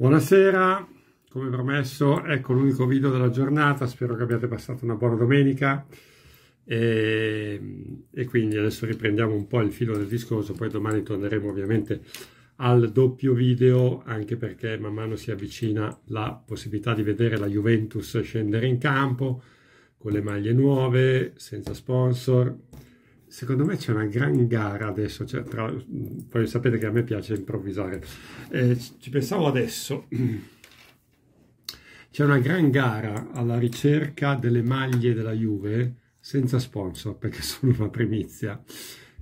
Buonasera, come promesso, ecco l'unico video della giornata, spero che abbiate passato una buona domenica e, ehm, e, quindi adesso riprendiamo un po' il filo del discorso, poi domani torneremo ovviamente al doppio video anche perché man mano si avvicina la possibilità di vedere la Juventus scendere in campo con le maglie nuove, senza sponsor, Secondo me c'è una gran gara adesso, cioè tra, poi sapete che a me piace improvvisare, eh, ci pensavo adesso, c'è una gran gara alla ricerca delle maglie della Juve senza sponsor perché sono una primizia.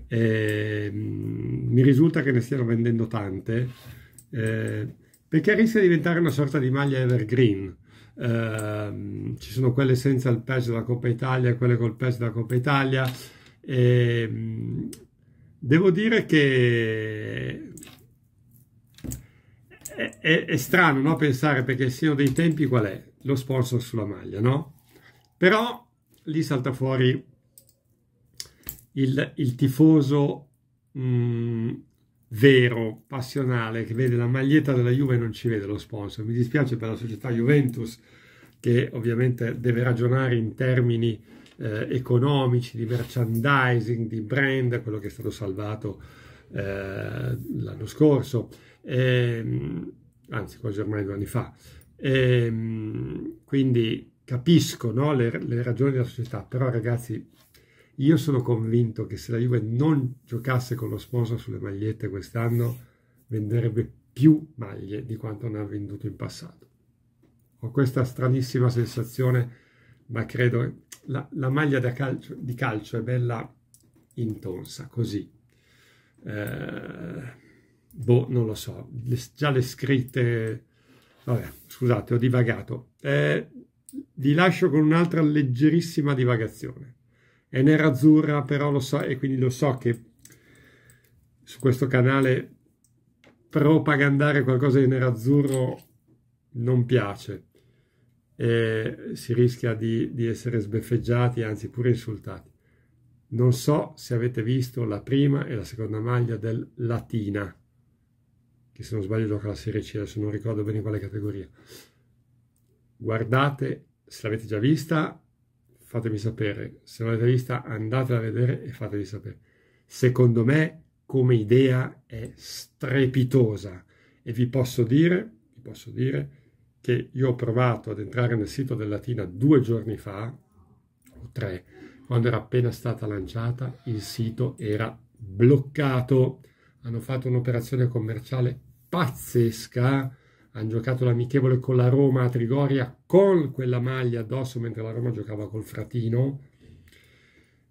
Eh, mi risulta che ne stiano vendendo tante eh, perché rischia di diventare una sorta di maglia evergreen. Eh, ci sono quelle senza il patch della Coppa Italia, quelle col patch della Coppa Italia e, ehm, devo dire che è, è, è strano no? pensare perché siano dei tempi qual è lo sponsor sulla maglia, no? Però lì salta fuori il, il tifoso mh, mm, vero, passionale, che vede la maglietta della Juve e non ci vede lo sponsor. Mi dispiace per la società Juventus, che ovviamente deve ragionare in termini eh, economici, di merchandising, di brand, quello che è stato salvato eh, l'anno scorso, ehm, anzi quasi ormai due anni fa. Ehm, quindi capisco no, le, le ragioni della società, però ragazzi io sono convinto che se la Juve non giocasse con lo sponsor sulle magliette quest'anno, venderebbe più maglie di quanto ne ha venduto in passato. Ho questa stranissima sensazione, ma credo la, la maglia calcio, di calcio è bella intonsa, così. Eh, boh, non lo so, le, già le scritte... Vabbè, scusate, ho divagato. Eh, vi lascio con un'altra leggerissima divagazione. È nera azzurra, però lo so, e quindi lo so che su questo canale propagandare qualcosa di nera-azzurro non piace eh, si rischia di, di essere sbeffeggiati, anzi pure insultati. Non so se avete visto la prima e la seconda maglia del Latina, che se non sbaglio gioca la Serie C, adesso non ricordo bene quale categoria. Guardate, se l'avete già vista, fatemi sapere. Se non l'avete vista, andatela a vedere e fatemi sapere. Secondo me, come idea, è strepitosa. E vi posso dire, vi posso dire, che io ho provato ad entrare nel sito del Latina due giorni fa, o tre, quando era appena stata lanciata, il sito era bloccato. Hanno fatto un'operazione commerciale pazzesca, hanno giocato l'amichevole con la Roma a Trigoria con quella maglia addosso mentre la Roma giocava col fratino,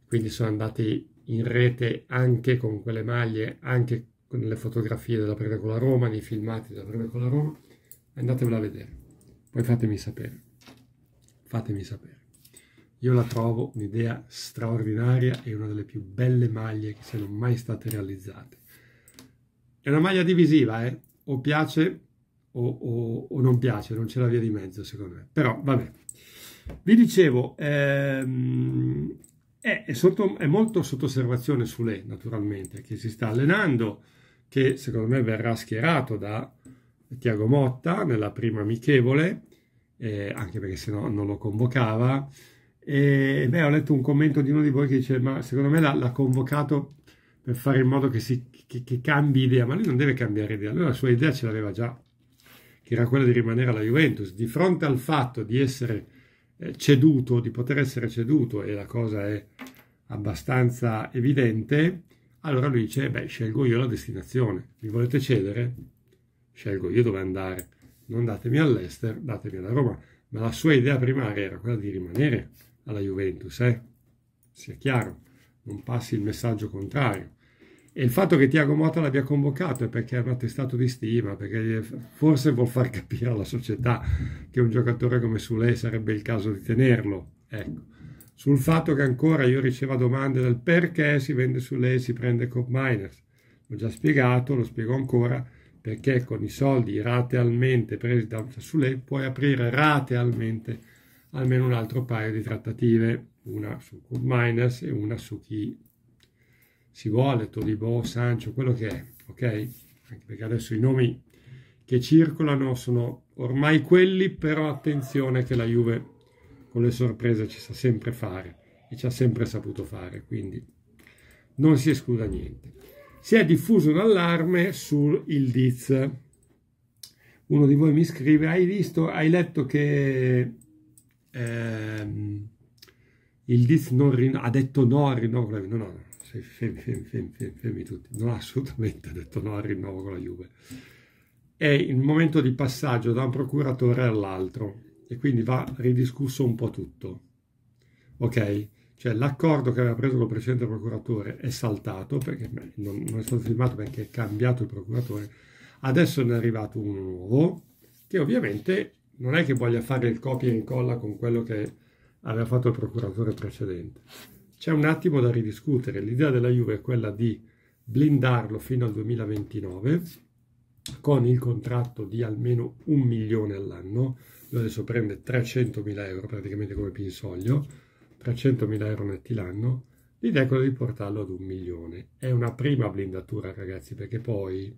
quindi sono andati in rete anche con quelle maglie, anche con le fotografie della preda con la Roma, nei filmati della preda con la Roma, andatevela a vedere. Poi fatemi sapere, fatemi sapere. Io la trovo un'idea straordinaria e una delle più belle maglie che siano mai state realizzate. È una maglia divisiva, eh? o piace o, o, o non piace, non c'è la via di mezzo secondo me. Però vabbè, vi dicevo, ehm, è, è, sotto, è molto sotto osservazione su Sule naturalmente, che si sta allenando, che secondo me verrà schierato da Tiago Motta nella prima amichevole, eh, anche perché se no non lo convocava. E beh, ho letto un commento di uno di voi che dice: Ma secondo me l'ha, convocato per fare in modo che, si, che, che cambi idea, ma lui non deve cambiare idea. Lui la sua idea ce l'aveva già, che era quella di rimanere alla Juventus. Di fronte al fatto di essere eh, ceduto, di poter essere ceduto, e la cosa è abbastanza evidente, allora lui dice: Beh, scelgo io la destinazione, mi volete cedere? scelgo io dove andare, non datemi all'Ester, datemi alla Roma. Ma la sua idea primaria era quella di rimanere alla Juventus, eh? sia chiaro, non passi il messaggio contrario. E il fatto che Tiago Motta l'abbia convocato è perché è un attestato di stima, perché forse vuol far capire alla società che un giocatore come Sule sarebbe il caso di tenerlo. Ecco. Sul fatto che ancora io riceva domande del perché si vende Sule e si prende Cop Miners. L'ho già spiegato, lo spiego ancora perché con i soldi ratealmente presi da Sassoulé puoi aprire ratealmente almeno un altro paio di trattative, una su Miners e una su chi si vuole, Todibo, Sancho, quello che è, ok? Anche perché adesso i nomi che circolano sono ormai quelli, però attenzione che la Juve con le sorprese ci sa sempre fare e ci ha sempre saputo fare, quindi non si escluda niente si è diffuso un allarme sul Diz. Uno di voi mi scrive, hai visto, hai letto che ehm, il Diz non ha detto no al rinnovo con la Juve? No, no, no, fermi, fermi, fermi, fermi, tutti, non ha assolutamente detto no al rinnovo con la Juve. È il momento di passaggio da un procuratore all'altro e quindi va ridiscusso un po' tutto. Ok? Cioè l'accordo che aveva preso col precedente procuratore è saltato, perché beh, non, non, è stato firmato perché è cambiato il procuratore, adesso ne è arrivato uno nuovo, che ovviamente non è che voglia fare il copia e incolla con quello che aveva fatto il procuratore precedente. C'è un attimo da ridiscutere, l'idea della Juve è quella di blindarlo fino al 2029 con il contratto di almeno un milione all'anno, lui adesso prende 300 mila euro praticamente come pinsoglio, per 100.000 euro netti l'anno, l'idea è quella di portarlo ad un milione. È una prima blindatura, ragazzi, perché poi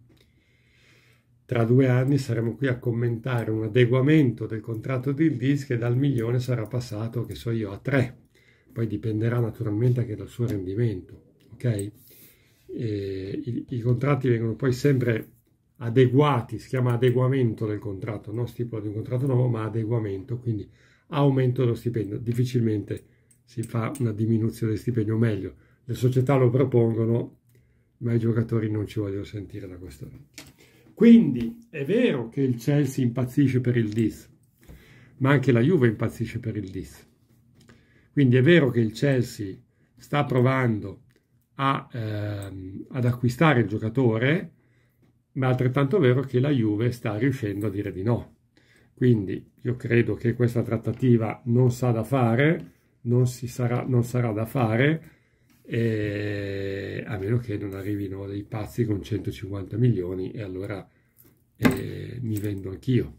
tra due anni saremo qui a commentare un adeguamento del contratto di DIS che dal milione sarà passato, che so io, a tre. Poi dipenderà naturalmente anche dal suo rendimento, ok? I, i, contratti vengono poi sempre adeguati, si chiama adeguamento del contratto, non stipula di un contratto nuovo, ma adeguamento, quindi aumento dello stipendio, difficilmente si fa una diminuzione di stipendio, o meglio, le società lo propongono, ma i giocatori non ci vogliono sentire da questo. Quindi è vero che il Chelsea impazzisce per il DIS, ma anche la Juve impazzisce per il DIS. Quindi è vero che il Chelsea sta provando a, ehm, ad acquistare il giocatore, ma è altrettanto vero che la Juve sta riuscendo a dire di no. Quindi io credo che questa trattativa non sa da fare, non, sarà, non sarà da fare, eh, a meno che non arrivino dei pazzi con 150 milioni e allora eh, mi vendo anch'io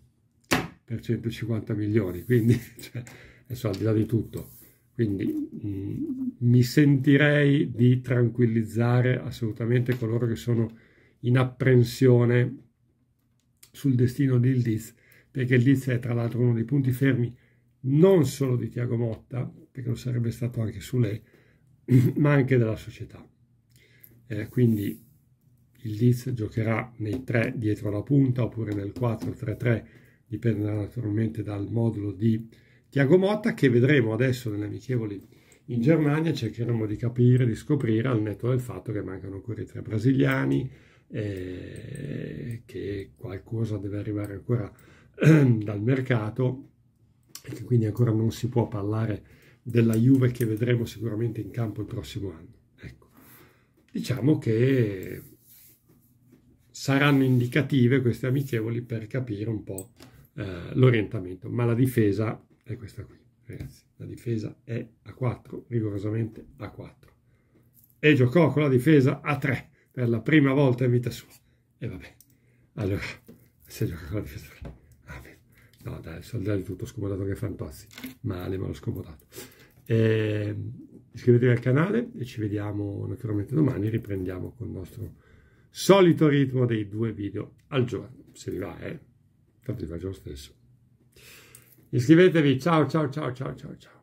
per 150 milioni, quindi cioè, adesso al di là di tutto. Quindi mh, mm, mi sentirei di tranquillizzare assolutamente coloro che sono in apprensione sul destino di Diz perché il Diz è tra l'altro uno dei punti fermi non solo di Tiago Motta, perché lo sarebbe stato anche su lei, ma anche della società. Eh, quindi il Leeds giocherà nei tre dietro la punta oppure nel 4-3-3, dipenderà naturalmente dal modulo di Tiago Motta che vedremo adesso nelle amichevoli in Germania, cercheremo di capire, di scoprire al netto del fatto che mancano ancora i tre brasiliani, eh, che qualcosa deve arrivare ancora dal mercato e che quindi ancora non si può parlare della Juve che vedremo sicuramente in campo il prossimo anno. Ecco. Diciamo che saranno indicative queste amichevoli per capire un po' eh, l'orientamento, ma la difesa è questa qui, ragazzi. La difesa è a 4, rigorosamente a 4. E giocò con la difesa a 3 per la prima volta in vita sua. E vabbè, allora, se gioca con la difesa a 3. No, dai, soldato di tutto scomodato che fantozzi. Male, ma l'ho scomodato. E, ehm, iscrivetevi al canale e ci vediamo naturalmente domani. Riprendiamo con il nostro solito ritmo dei due video al giorno. Se vi va, eh? Tanto vi faccio lo stesso. Iscrivetevi. Ciao, ciao, ciao, ciao, ciao, ciao.